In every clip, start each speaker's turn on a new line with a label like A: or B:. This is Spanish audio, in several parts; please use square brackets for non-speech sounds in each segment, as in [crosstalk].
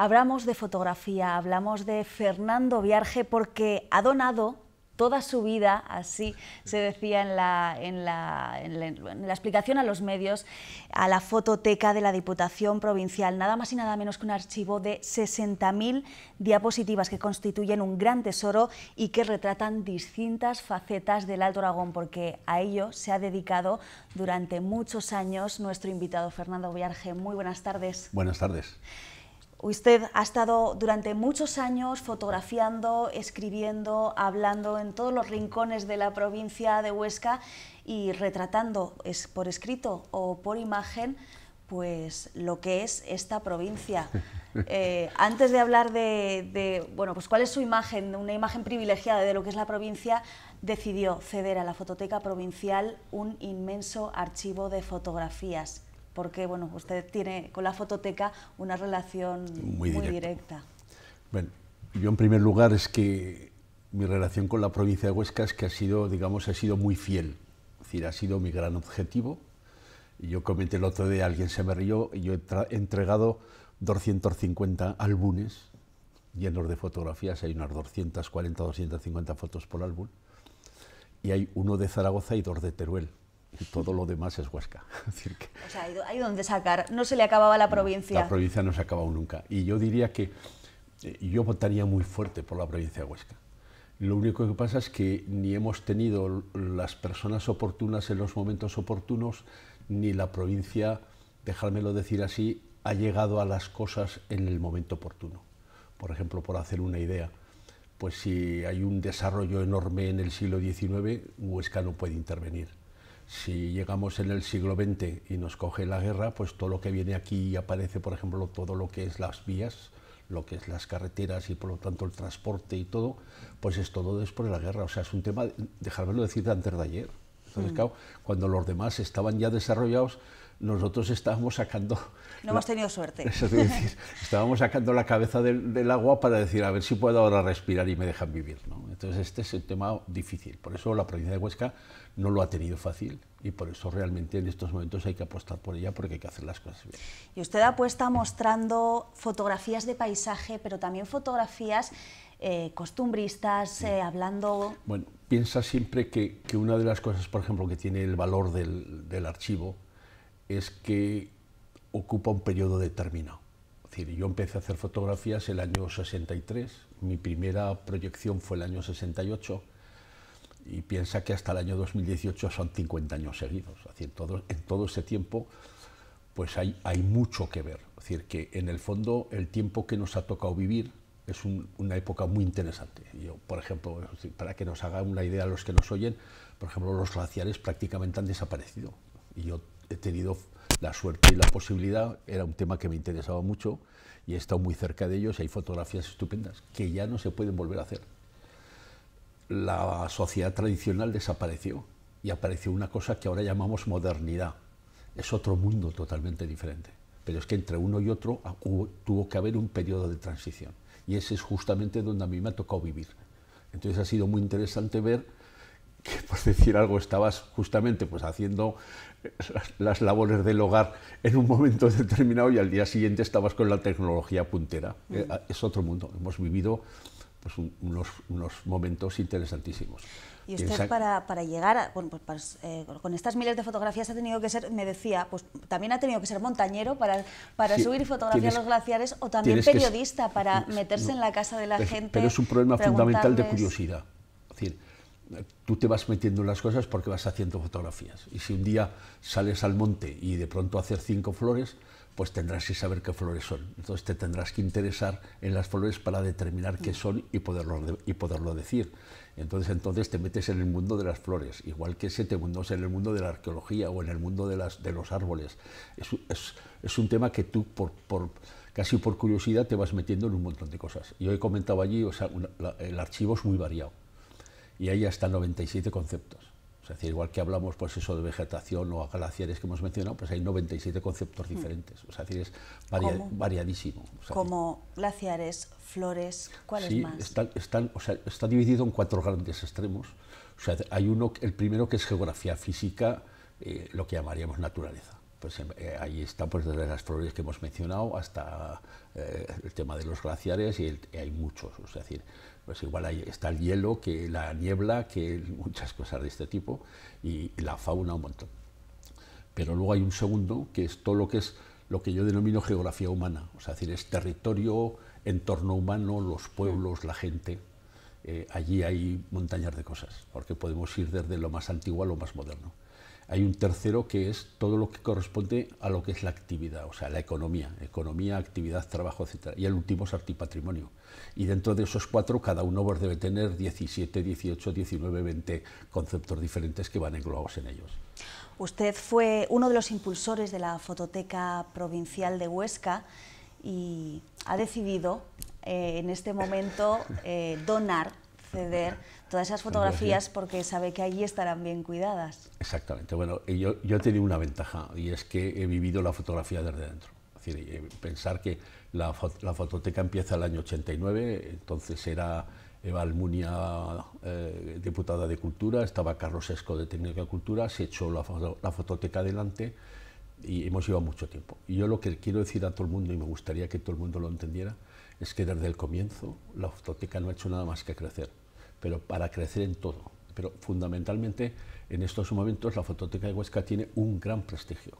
A: Hablamos de fotografía, hablamos de Fernando Viarge porque ha donado toda su vida, así se decía en la, explicación a los medios, a la fototeca de la Diputación Provincial, nada más y nada menos que un archivo de 60.000 diapositivas que constituyen un gran tesoro y que retratan distintas facetas del Alto Aragón, porque a ello se ha dedicado durante muchos años nuestro invitado Fernando Viarge. Muy buenas tardes.
B: Buenas tardes.
A: Usted ha estado durante muchos años fotografiando, escribiendo, hablando en todos los rincones de la provincia de Huesca y retratando es por escrito o por imagen pues lo que es esta provincia. [laughs] Eh, antes de hablar de, de, bueno, pues cuál es su imagen, una imagen privilegiada de lo que es la provincia, decidió ceder a la Fototeca Provincial un inmenso archivo de fotografías porque bueno, usted tiene con la fototeca una relación muy, directa.
B: Bueno, yo en primer lugar es que mi relación con la provincia de Huesca es que ha sido, digamos, ha sido muy fiel, es decir, ha sido mi gran objetivo. Yo comenté el otro día, alguien se me rió, y yo he, he entregado 250 álbumes llenos de fotografías, hay unas 240, 250 fotos por álbum, y hay uno de Zaragoza y dos de Teruel todo lo demás es Huesca. [laughs] o
A: sea, hay donde sacar, no se le acababa la provincia. La
B: provincia no se ha acabado nunca. Y yo diría que eh, yo votaría muy fuerte por la provincia de Huesca. Lo único que pasa es que ni hemos tenido las personas oportunas en los momentos oportunos, ni la provincia, dejármelo decir así, ha llegado a las cosas en el momento oportuno. Por ejemplo, por hacer una idea, pues si hay un desarrollo enorme en el siglo XIX, Huesca no puede intervenir si llegamos en el siglo XX y nos coge la guerra, pues todo lo que viene aquí y aparece, por ejemplo, todo lo que es las vías, lo que es las carreteras y por lo tanto el transporte y todo, pues es todo después de la guerra. O sea, es un tema, dejármelo decir de antes de ayer. Mm. cuando los demás estaban ya desarrollados, nosotros estábamos sacando...
A: No hemos tenido suerte. [laughs] [laughs]
B: estábamos sacando la cabeza del, agua para decir, a ver si puedo ahora respirar y me dejan vivir. ¿no? Entonces, este es un tema difícil. Por eso la provincia de Huesca no lo ha tenido fácil y por eso realmente en estos momentos hay que apostar por ella porque hay que hacer las cosas bien.
A: Y usted apuesta mostrando fotografías de paisaje, pero también fotografías eh, costumbristas, eh, hablando...
B: Bueno, piensa siempre que, una de las cosas, por ejemplo, que tiene el valor del, archivo es que ocupa un periodo determinado. Es decir, yo empecé a hacer fotografías el año 63, mi primera proyección fue el año 68 y piensa que hasta el año 2018 son 50 años seguidos. en todo ese tiempo pues hay, hay mucho que ver. decir, que en el fondo el tiempo que nos ha tocado vivir es una época muy interesante. Yo, por ejemplo, para que nos haga una idea los que nos oyen, por ejemplo, los glaciares prácticamente han desaparecido. Y yo he tenido la suerte y la posibilidad, era un tema que me interesaba mucho y he estado muy cerca de ellos y hay fotografías estupendas que ya no se pueden volver a hacer. La sociedad tradicional desapareció y apareció una cosa que ahora llamamos modernidad. Es otro mundo totalmente diferente. Pero es que entre uno y otro ah, tuvo que haber un periodo de transición y ese es justamente donde a mí me ha tocado vivir. Entonces ha sido muy interesante ver que, [laughs] por decir algo, estabas justamente pues, haciendo las labores del hogar en un momento [laughs] determinado y al día siguiente estabas con la tecnología puntera. Mm. Eh, es otro mundo. Hemos vivido pues, unos momentos interesantísimos.
A: Y usted para, llegar, bueno, pues, eh, con estas miles de fotografías ha tenido que ser, me decía, pues también ha tenido que ser montañero para, subir y fotografiar los glaciares o también periodista para meterse en la casa de la gente. Pero es un problema fundamental de
B: curiosidad. Es decir, tú te vas metiendo en las cosas porque vas haciendo fotografías. Y si un día sales al monte y de pronto haces cinco flores, pues tendrás que saber qué flores son. Entonces te tendrás que interesar en las flores para determinar qué son y poderlo, y poderlo decir. Entonces, entonces te metes en el mundo de las flores, igual que si te mundos en el mundo de la arqueología o en el mundo de, las, de los árboles. Es, un tema que tú, por, casi por curiosidad, te vas metiendo en un montón de cosas. Yo he comentado allí, o sea, el archivo es muy variado y hay hasta 97 conceptos. Es decir, igual que hablamos pues eso de vegetación o glaciares que hemos mencionado, pues hay 97 conceptos mm. diferentes. O sea, es variadísimo. Como
A: glaciares, flores, ¿cuáles más?
B: Están, está dividido en cuatro grandes extremos. O sea, hay uno, el primero que es geografía física, eh, lo que llamaríamos naturaleza. Pues em, eh, ahí está pues desde las flores que hemos mencionado hasta eh, el tema de los glaciares y, hay muchos. es decir, pues igual ahí está el hielo, que la niebla, que [laughs] muchas cosas de este tipo, y, la fauna un montón. Pero luego hay un segundo, que es todo lo que es lo que yo denomino geografía humana, o sea, es decir, es territorio, entorno humano, los pueblos, la gente. Eh, allí hay montañas de cosas, porque podemos ir desde lo más antiguo a lo más moderno. Hay un tercero que es todo lo que corresponde a lo que es la actividad, o sea, la economía, economía, actividad, trabajo, etc. Y el último es arte y patrimonio. Y dentro de esos cuatro, cada uno pues, debe tener 17, 18, 19, 20 conceptos diferentes que van englobados en ellos.
A: Usted fue uno de los impulsores de la Fototeca Provincial de Huesca y ha decidido eh, en este momento eh, donar todas esas fotografías porque sabe que allí estarán bien cuidadas.
B: Exactamente. Bueno, yo, he tenido una ventaja y es que he vivido la fotografía desde dentro. Es decir, eh, pensar que la, fototeca empieza el año 89, entonces era Eva Almunia, eh, diputada de Cultura, estaba Carlos Esco de Técnica de Cultura, se echó la, la fototeca adelante y hemos llevado mucho tiempo. Y yo lo que quiero decir a todo el mundo, y me gustaría que todo el mundo lo entendiera, es que desde el comienzo la fototeca no ha hecho nada más que crecer pero para crecer en todo. Pero fundamentalmente en estos momentos la fototeca de Huesca tiene un gran prestigio.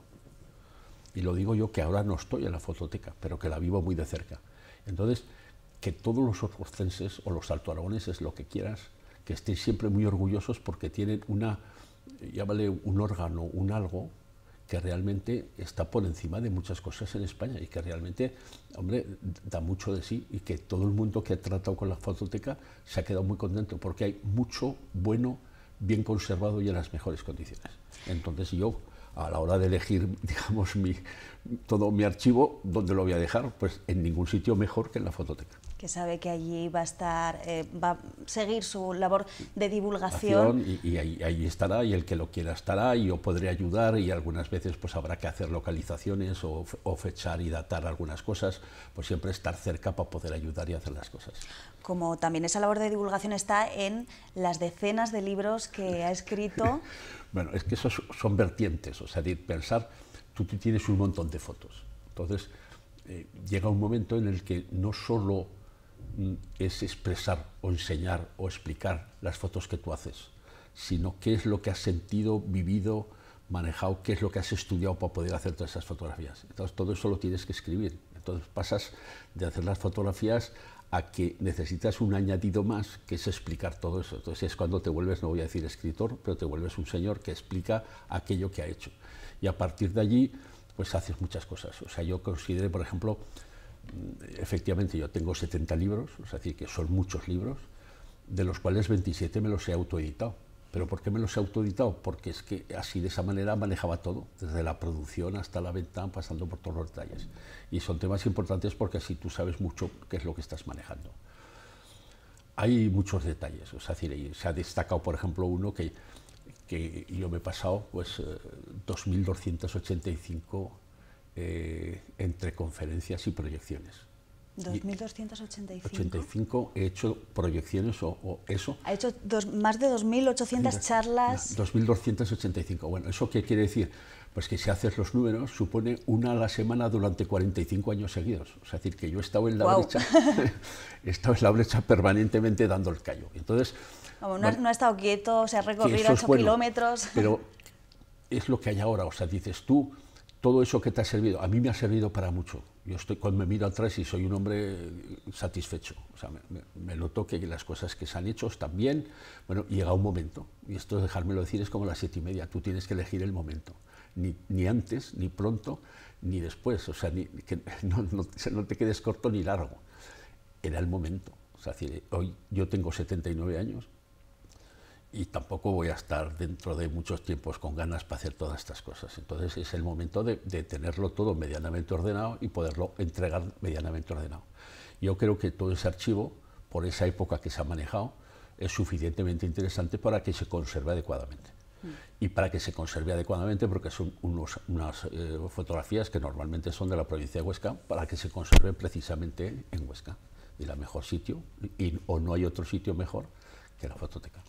B: Y lo digo yo que ahora no estoy en la fototeca, pero que la vivo muy de cerca. Entonces, que todos los orcostenses o los altoaragoneses, lo que quieras, que estén siempre muy orgullosos porque tienen una, llámale un órgano, un algo, que realmente está por encima de muchas cosas en España y que realmente, hombre, da mucho de sí y que todo el mundo que ha tratado con la fototeca se ha quedado muy contento porque hay mucho bueno, bien conservado y en las mejores condiciones. Entonces yo, a la hora de elegir, [laughs] digamos, mi, todo mi archivo, ¿dónde lo voy a dejar? Pues en ningún sitio mejor que en la fototeca
A: que sabe que allí va a estar, eh, va a seguir su labor de divulgación.
B: Y, ahí, estará, y el que lo quiera estará, y yo podré ayudar, y algunas veces pues habrá que hacer localizaciones o, o fechar y datar algunas cosas, pues siempre estar cerca para poder ayudar y hacer las cosas.
A: Como también esa labor de divulgación está en las decenas de libros que ha escrito.
B: [laughs] bueno, es que esos son vertientes, o sea, pensar, tú, tienes un montón de fotos, entonces... Eh, llega un momento en el que no solo es expresar o enseñar o explicar las fotos que tú haces, sino qué es lo que has sentido, vivido, manejado, qué es lo que has estudiado para poder hacer todas esas fotografías. Entonces todo eso lo tienes que escribir. Entonces pasas de hacer las fotografías a que necesitas un añadido más, que es explicar todo eso. Entonces es cuando te vuelves, no voy a decir escritor, pero te vuelves un señor que explica aquello que ha hecho. Y a partir de allí, pues haces muchas cosas. O sea, yo considero, por ejemplo, efectivamente yo tengo 70 libros, es decir, que son muchos libros, de los cuales 27 me los he autoeditado. ¿Pero por qué me los he autoeditado? Porque es que así de esa manera manejaba todo, desde la producción hasta la venta, pasando por todos los detalles. Y son temas importantes porque así tú sabes mucho qué es lo que estás manejando. Hay muchos detalles, es decir, se ha destacado, por ejemplo, uno que, que yo me he pasado pues, 2.285 eh, eh, entre conferencias y proyecciones.
A: 2.285.
B: 85 he hecho proyecciones o, eso.
A: Ha hecho más de 2.800 charlas.
B: 2.285. Bueno, ¿eso qué quiere decir? Pues que si haces los números, supone una a la semana durante 45 años seguidos. es decir, que yo he estado en la brecha, [laughs] he estado en la brecha permanentemente dando el callo. Entonces...
A: no, ha estado quieto, se ha recorrido 8 kilómetros. Pero
B: es lo que hay ahora. O sea, dices tú todo eso que te ha servido, a mí me ha servido para mucho. Yo estoy, cuando me miro atrás y soy un hombre eh, satisfecho. O sea, me, noto que las cosas que se han hecho están bien. Bueno, llega un momento, y esto dejármelo decir es como las siete y media, tú tienes que elegir el momento. Ni, ni antes, ni pronto, ni después. O sea, ni, que [laughs] no, te quedes corto ni largo. Era el momento. O sea, hoy yo tengo 79 años, y tampoco voy a estar dentro de muchos tiempos con ganas para hacer todas estas cosas. Entonces es el momento de, tenerlo todo medianamente ordenado y poderlo entregar medianamente ordenado. Yo creo que todo ese archivo, por esa época que se ha manejado, es suficientemente interesante para que se conserve adecuadamente. Mm. Y para que se conserve adecuadamente, porque son unas eh, fotografías que normalmente son de la provincia de Huesca, para que se conserve precisamente en Huesca, y la mejor sitio, y, o no hay otro sitio mejor que la fototeca.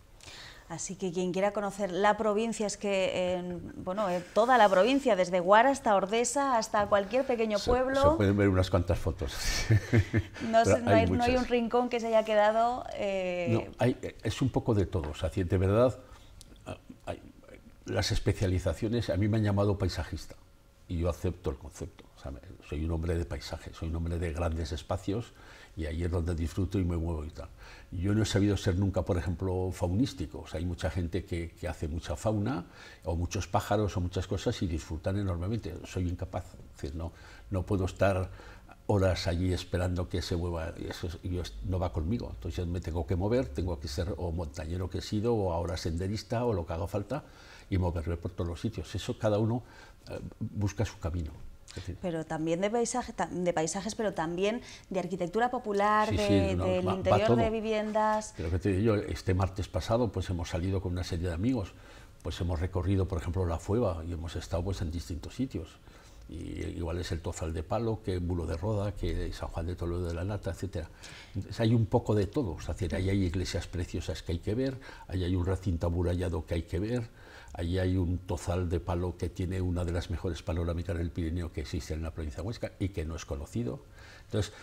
A: Así que quien quiera conocer la provincia, es que bueno, toda la provincia, desde Guara hasta Ordesa, hasta cualquier pequeño pueblo... Se,
B: pueden ver unas cuantas fotos.
A: [laughs] no, hay, un rincón que se haya quedado... Eh,
B: es un poco de todo, o sea, de verdad, ah, las especializaciones, a mí me han llamado paisajista, y yo acepto el concepto. soy un hombre de paisaje, soy un hombre de grandes espacios y ahí es donde disfruto y me muevo y tal. Yo no he sabido ser nunca, por ejemplo, faunístico. O sea, hay mucha gente que, hace mucha fauna, o muchos pájaros, o muchas cosas, y disfrutan enormemente. Soy incapaz, no, no puedo estar horas allí esperando que se mueva, eso no va conmigo. Entonces me tengo que mover, tengo que ser o montañero que he sido, o ahora senderista, o lo que haga falta, y moverme por todos los sitios. Eso cada uno eh, busca su camino.
A: Pero también de paisajes, de paisajes, pero también de arquitectura popular, del interior de viviendas.
B: Pero este martes pasado pues hemos salido con una serie de amigos, pues hemos recorrido, por ejemplo, la Fueva y hemos estado pues en distintos sitios. Y igual es el Tozal de Palo, que Bulo de Roda, que San Juan de Toledo de la Lata, etc. hay un poco de todo, ahí hay iglesias preciosas que hay que ver, ahí hay un recinto amurallado que hay que ver, Allí hay un tozal de palo que tiene una de las mejores panorámicas del Pirineo que existe en la provincia de Huesca y que no es conocido. Entonces,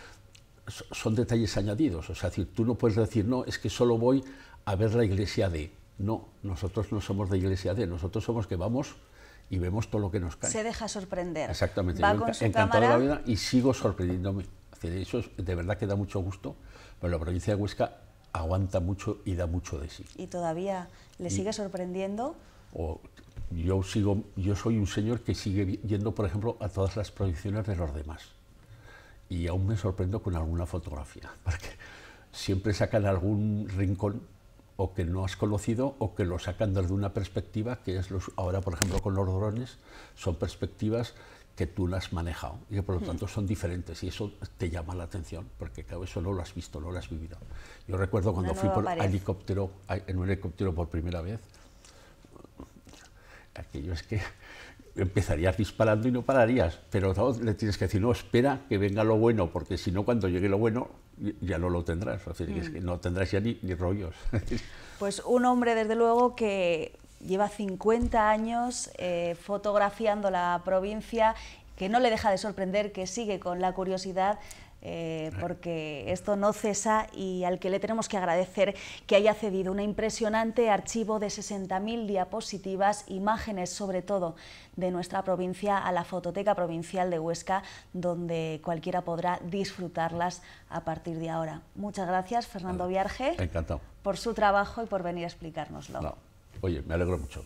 B: son detalles añadidos. O sea, tú no puedes decir, no, es que solo voy a ver la iglesia de. No, nosotros no somos de iglesia de, nosotros somos que vamos y vemos todo lo que nos cae.
A: Se deja sorprender. Exactamente. encantado la vida
B: y sigo sorprendiéndome. ...de hecho, eso de verdad que da mucho gusto, pero la provincia de Huesca aguanta mucho y da mucho de sí.
A: Y todavía le sigue sorprendiendo
B: o yo, soy un señor que sigue yendo, por ejemplo, a todas las proyecciones de los demás. Y aún me sorprendo con alguna fotografía, [laughs] porque siempre sacan algún rincón o que no has conocido o que lo sacan desde una perspectiva que es los, ahora, por ejemplo, con los drones, son perspectivas que tú las has manejado y que por lo hmm. tanto son diferentes y eso te llama la atención porque claro, eso no lo has visto, no lo has vivido. Yo recuerdo cuando fui por helicóptero, en un helicóptero por primera vez, aquello es que [laughs] empezarías disparando y no pararías, pero le tienes que decir, no, espera que venga lo bueno, porque si no, cuando llegue lo bueno, ya no lo tendrás, que mm. no tendrás ya ni, rollos. [laughs]
A: pues un hombre, desde luego, que lleva 50 años eh, fotografiando la provincia, que no le deja de sorprender, que sigue con la curiosidad eh, porque esto no cesa y al que le tenemos que agradecer que haya cedido un impresionante archivo de 60.000 diapositivas, imágenes sobre todo de nuestra provincia a la Fototeca Provincial de Huesca, donde cualquiera podrá disfrutarlas a partir de ahora. Muchas gracias, Fernando Viarge, por su trabajo y por venir a explicárnoslo.
B: Oye, me alegro mucho.